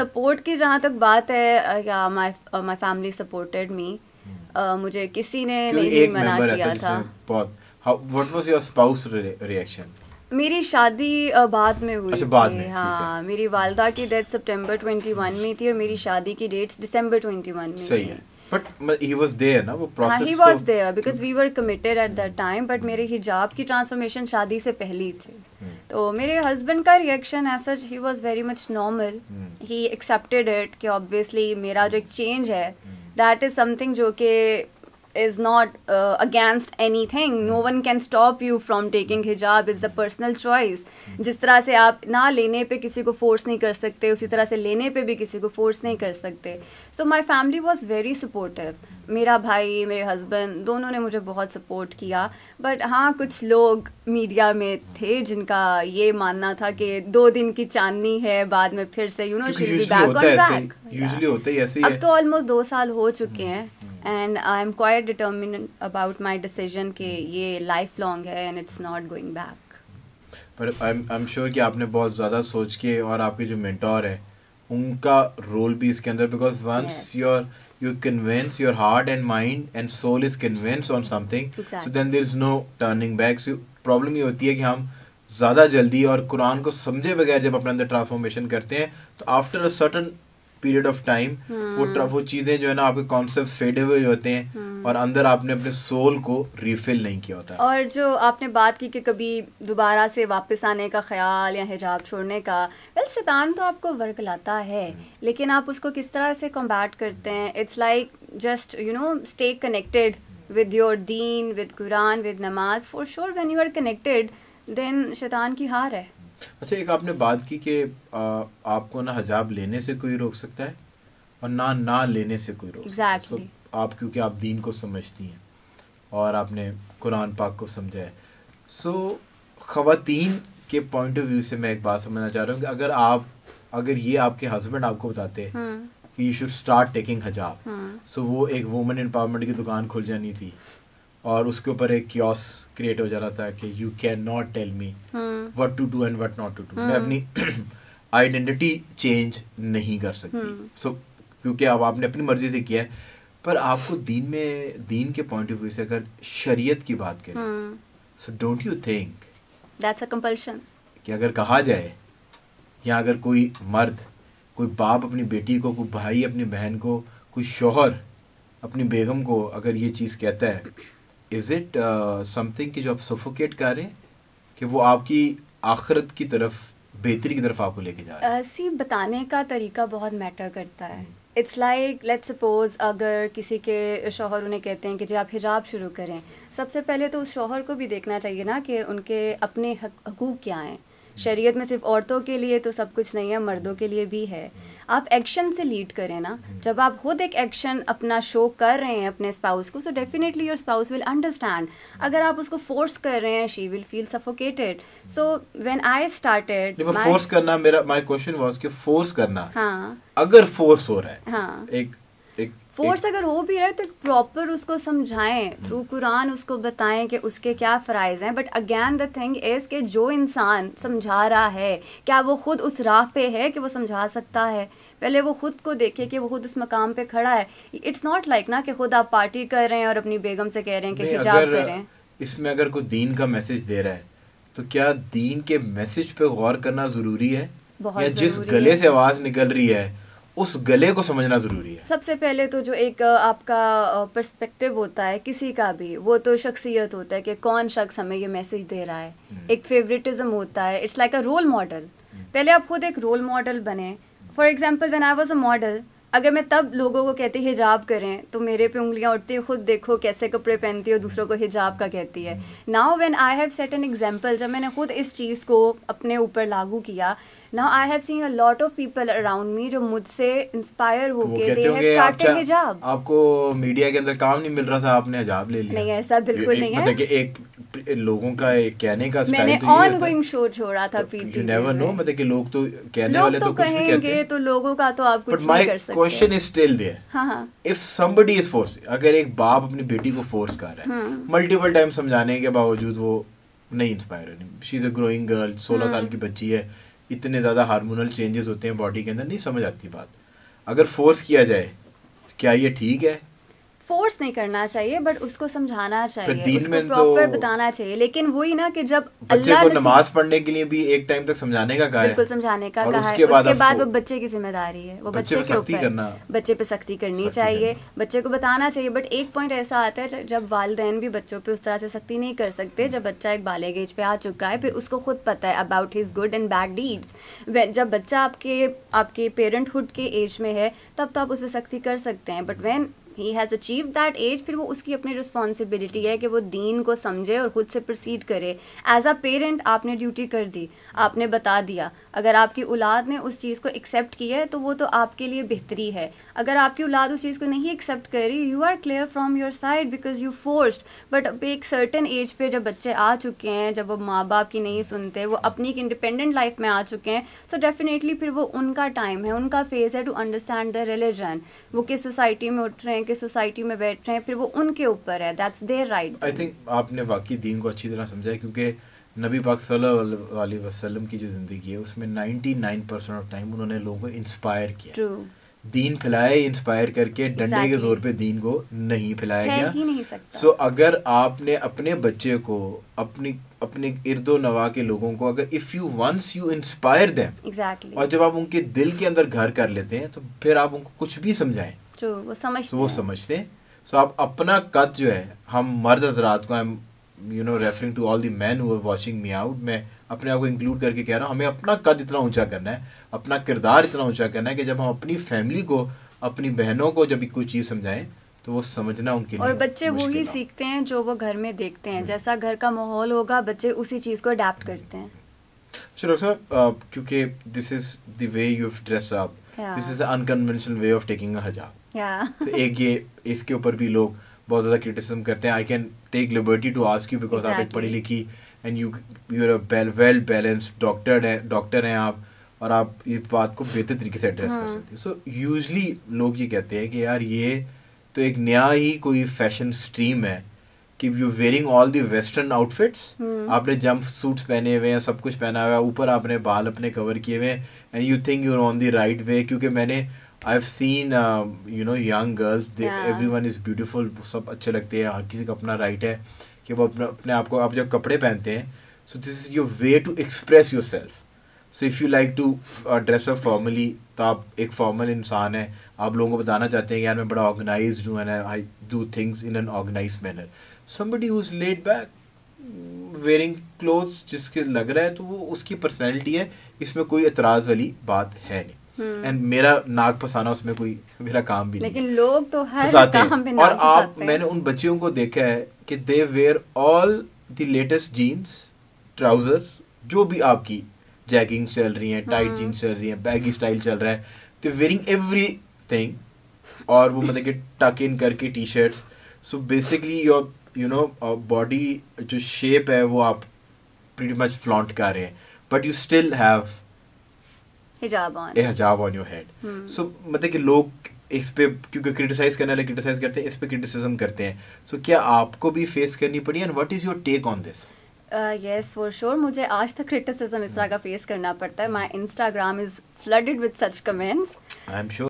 Support की जहाँ तक बात है या my my family supported me मुझे किसी ने नहीं मना किया था बहुत what was your spouse reaction मेरी शादी बाद में हुई अच्छा, बाद में, हाँ मेरी वालदा की डेथ सितंबर 21 में थी और मेरी शादी की डेट्स दिसंबर 21 में सही है बट ही वाज देयर ना वो प्रोसेस ही was there because we were committed at that time but मेरे हिजाब की ट्रांसफॉर्मेशन शादी से पहले थी हम्म। तो मेरे हस्बैंड का रिएक्शन एज सच ही वाज वेरी मच नॉर्मल ही एक्सेप्टेड इट कि ऑब्वियसली मेरा जो एक चेंज है दैट इज़ समथिंग जो कि is not uh, against anything no hmm. one can stop you from taking hijab is a personal choice hmm. जिस तरह से आप ना लेने पे किसी को फोर्स नहीं कर सकते उसी तरह से लेने पे भी किसी को फोर्स नहीं कर सकते so my family was very supportive मेरा भाई मेरे हस्बैंड दोनों ने मुझे बहुत सपोर्ट किया बट हाँ कुछ लोग मीडिया में थे जिनका ये मानना था कि दो दिन की चांदनी है बाद में फिर से you know she be back on track अब तो ऑलमोस्ट दो साल हो चुके hmm. हैं and I am quite determine about my decision कि hmm. ये लाइफ लॉन्ग है and it's not going back पर आई एम श्योर कि आपने बहुत ज़्यादा सोच के और आपके जो मेंटोर हैं उनका रोल भी इसके अंदर because once your you convince your heart and mind and soul is convinced on something so then there is no turning back problem ये होती है कि हम ज़्यादा जल्दी और कुरान को समझे बगैर जब अपने अंदर ट्रांसफॉर्मेशन करते हैं तो after a certain period of time वो हाँ। वो चीजें जो है ना आपके कॉन्सेप्ट फेड हुए होते हैं हाँ। और अंदर आपने अपने सोल को रिफिल नहीं किया होता और जो आपने बात की कि कभी दोबारा से वापस आने का ख्याल या हिजाब छोड़ने का वेल शैतान तो आपको वर्क लाता है हाँ। लेकिन आप उसको किस तरह से कॉम्बैट करते हैं it's like just you know stay connected with your दीन विद कुरान विद नमाज for sure when you are connected then शैतान की हार है अच्छा एक आपने बात की कि आपको ना हजाब लेने से कोई रोक सकता है और ना ना लेने से कोई रोक exactly. सकता है so, आप क्योंकि आप दीन को समझती हैं और आपने कुरान पाक को समझा है सो so, खातन के पॉइंट ऑफ व्यू से मैं एक बात समझना चाह रहा हूँ कि अगर आप अगर ये आपके हस्बैंड आपको बताते हैं हाँ। कि यू शुड स्टार्ट टेकिंग हजाब सो वो एक वुमेन एम्पावरमेंट की दुकान खुल जानी थी और उसके ऊपर एक क्योस क्रिएट हो जा रहा था कि you can not tell me what to do and what not to do मैं हम्म। अपनी आइडेंटिटी चेंज नहीं कर सकती सो हम्म। क्योंकि अब आपने अपनी मर्जी से किया है पर आपको दीन में दीन के पॉइंट ऑफ व्यू से अगर शरीयत की बात करें so don't you think that's a compulsion कि अगर कहा जाए या अगर कोई मर्द कोई बाप अपनी बेटी को कोई भाई अपनी बहन को कोई शोहर अपनी बेगम को अगर ये चीज़ कहता है इज़ इट समथिंग कि जो आप सफोकेट कर रहे हैं कि वो आपकी आखरत की तरफ बेहतरी की तरफ आपको लेके जा रहा सी बताने का तरीका बहुत मैटर करता है इट्स लाइक लेट सपोज अगर किसी के शोहर उन्हें कहते हैं कि जी आप हिजाब शुरू करें सबसे पहले तो उस शोहर को भी देखना चाहिए ना कि उनके अपने हकूक़ क्या हैं शरीयत में सिर्फ औरतों के लिए तो सब कुछ नहीं है मर्दों के लिए भी है आप एक्शन से लीड करें ना जब आप खुद एक एक्शन अपना शो कर रहे हैं अपने स्पाउस को so definitely your spouse will understand अगर आप उसको फोर्स कर रहे हैं she will feel suffocated so when I started force करना मेरा माय क्वेश्चन वाज कि फोर्स करना हाँ अगर फोर्स हो रहा है हाँ एक फोर्स अगर हो भी रहा है तो प्रॉपर उसको समझाएं थ्रू हम्म। कुरान उसको बताएं कि उसके क्या फ़राइज़ हैं but again the thing is के जो इंसान समझा रहा है क्या वो ख़ुद उस राह पे है कि वो समझा सकता है पहले वो ख़ुद को देखे कि वो खुद इस मकाम पे खड़ा है इट्स नॉट लाइक ना कि खुद आप पार्टी कर रहे हैं और अपनी बेगम से कह रहे हैं कि हिजाब कर रहे हैं इसमें अगर कोई दीन का मैसेज दे रहा है तो क्या दीन के मैसेज पे गौर करना ज़रूरी है या जिस गले से आवाज़ निकल रही है उस गले को समझना जरूरी है सबसे पहले तो जो एक आपका पर्सपेक्टिव होता है किसी का भी वो तो शख्सियत होता है कि कौन शख्स हमें ये मैसेज दे रहा है हम्म। एक फेवरेटिज्म होता है it's like a role model पहले आप खुद एक रोल मॉडल बने for example when I was a model अगर मैं तब लोगों को कहती हिजाब करें तो मेरे पे उंगलियां उठती है खुद देखो कैसे कपड़े पहनती है दूसरों को हिजाब का कहती है now when I have set an example जब मैंने खुद इस चीज़ को अपने ऊपर लागू किया now I have seen a lot of people around me जो मुझसे इंस्पायर हो गए दे हैव स्टार्टेड हिजाब आपको मीडिया के अंदर काम नहीं मिल रहा था आपने हिजाब ले लिया नहीं ऐसा बिल्कुल नहीं है मतलब कि एक लोगों का एक कहने का स्टाइल मैंने ऑन गोइंग शो छोड़ा था पीटी यू नेवर नो मतलब कि लोग तो कहने वाले तो, तो कुछ भी कहते हैं तो लोगों का तो आप कुछ नहीं कर सकते but my question is still there हां हां इफ समबडी इज फोर्स अगर एक बाप अपनी बेटी को फोर्स कर रहा है मल्टीपल टाइम समझाने के बावजूद वो नहीं inspire she is a growing girl 16 साल की बच्ची है इतने ज़्यादा हार्मोनल चेंजेस होते हैं बॉडी के अंदर नहीं समझ आती बात अगर फोर्स किया जाए क्या ये ठीक है फोर्स नहीं करना चाहिए बट उसको समझाना तो चाहिए उसको प्रॉपर तो बताना चाहिए लेकिन वही ना कि जब अल्लाह को नमाज पढ़ने के लिए भी एक टाइम तक समझाने का कहा बिल्कुल समझाने का कहा उसके, उसके बाद वो बच्चे की जिम्मेदारी है वो बच्चे के ऊपर बच्चे पे सख्ती करनी चाहिए बच्चे को बताना चाहिए बट एक पॉइंट ऐसा आता है जब वाले भी बच्चों पे उस तरह से सख्ती नहीं कर सकते जब बच्चा एक बालिग एज पे आ चुका है फिर उसको खुद पता है about his good and bad deeds जब बच्चा आपके आपके पेरेंटहुड के एज में है तब तो आप उस पर सख्ती कर सकते हैं but when he has achieve that age फिर वो उसकी अपनी रिस्पॉन्सिबिलिटी है कि वो दीन को समझे और ख़ुद से प्रोसीड करे एज अ पेरेंट आपने ड्यूटी कर दी आपने बता दिया अगर आपकी औलाद ने उस चीज़ को एक्सेप्ट किया है तो वो तो आपके लिए बेहतरी है अगर आपकी औलाद उस चीज़ को नहीं एक्सेप्ट कर रही you are clear from your side because you forced but एक सर्टन एज पे जब बच्चे आ चुके हैं जब वो माँ बाप की नहीं सुनते वो अपनी एक इंडिपेंडेंट लाइफ में आ चुके हैं सो so डेफिनेटली फिर वो उनका टाइम है उनका फेज़ है टू अंडरस्टैंड द रिलीजन वो किस सोसाइटी में उठ रहे हैं के सोसाइटी में बैठ रहे हैं फिर वो उनके ऊपर है that's their right I think आपने वाकई दीन को अच्छी तरह समझा है क्योंकि नबी पाक सल्लल्लाहु अलैहि वसल्लम की जो ज़िंदगी है उसमें 99 ऑफ टाइम उन्होंने लोगों को इंस्पायर किया ट्रू दीन फैलाए इंस्पायर करके डंडे exactly. के जोर पे दीन को नहीं फैलाया गया नहीं सकता सो so, अगर आपने अपने बच्चे को अपनी अपने इर्दो नवा के लोगों को अगर if you once you inspire them exactly और जब आप उनके दिल के अंदर घर कर लेते हैं तो फिर आप उनको कुछ भी समझाएं जो वो समझते वो समझते हैं सो आप अपना कद जो है हम मर्द हजरात को I am you know referring to all the man who are watching me out मैं अपने आप को इंक्लूड करके कह रहा हूँ हमें अपना कद इतना ऊंचा करना है अपना किरदार इतना ऊंचा करना है कि जब हम अपनी फैमिली को अपनी बहनों को जब कोई चीज़ समझाएं तो वो समझना उनके लिए और बच्चे वो ही सीखते हैं जो वो घर में देखते हैं हम्म। जैसा घर का माहौल होगा बच्चे उसी चीज़ को अडेप्ट करते हैं चलो अच्छा, साहब क्योंकि this is the way you dress up this is the unconventional way of taking a हजाब तो एक ये इसके ऊपर भी लोग बहुत ज़्यादा क्रिटिसिज्म करते हैं I can take liberty to ask you because आप एक पढ़ी लिखी and you you are well well balanced doctor हैं डॉक्टर हैं आप और आप इस बात को बेहतर तरीके से एड्रेस कर हाँ. सकते हैं सो यूजली लोग ये कहते हैं कि यार ये तो एक नया ही कोई फैशन स्ट्रीम है कि you wearing all the western outfits आपने जंप सूट्स पहने हुए हैं सब कुछ पहना हुआ है ऊपर आपने बाल अपने कवर किए हुए हैं and you think you are on the right way क्योंकि मैंने I have seen you know young girls they yeah. everyone is beautiful सब अच्छे लगते हैं हर किसी का अपना राइट है कि वो अपना अपने आप को आप जब कपड़े पहनते हैं so this is your way to express yourself so if you like to dress up formally तो आप एक फॉर्मल इंसान है आप लोगों को बताना चाहते हैं यार मैं बड़ा ऑर्गेनाइज हूँ and I do things in an organise manner somebody who is laid back wearing clothes जिसके लग रहा है तो वो उसकी पर्सनैलिटी है इसमें कोई एतराज़ वाली बात है नहीं एंड हम्म। मेरा नाक फसाना उसमें कोई मेरा काम भी लेकिन नहीं लोग तो हर काम पे और आप मैंने उन बच्चियों को देखा है कि they wear all the latest jeans trousers जो भी आपकी जैगिंग चल रही है टाइट जीन्स चल रही है बैगी स्टाइल चल रहा है दे वेयरिंग एवरी थिंग और वो मतलब कि टक इन करके T shirts so basically your you know body जो शेप है वो आप प्रीटी मच फ्लॉन्ट कर रहे हैं बट यू स्टिल हैव हिजाब ऑन हिजाब ऑन योर हेड सो मतलब कि लोग इस पे क्योंकि क्रिटिसाइज करने वाले क्रिटिसाइज करते हैं इस पे क्रिटिसिज्म करते हैं सो so, क्या आपको भी फेस करनी पड़ी and what is your take on this yes for sure मुझे आज तक क्रिटिसिज्म इस तरह का फेस hmm. करना पड़ता है my Instagram is flooded with such comments I am sure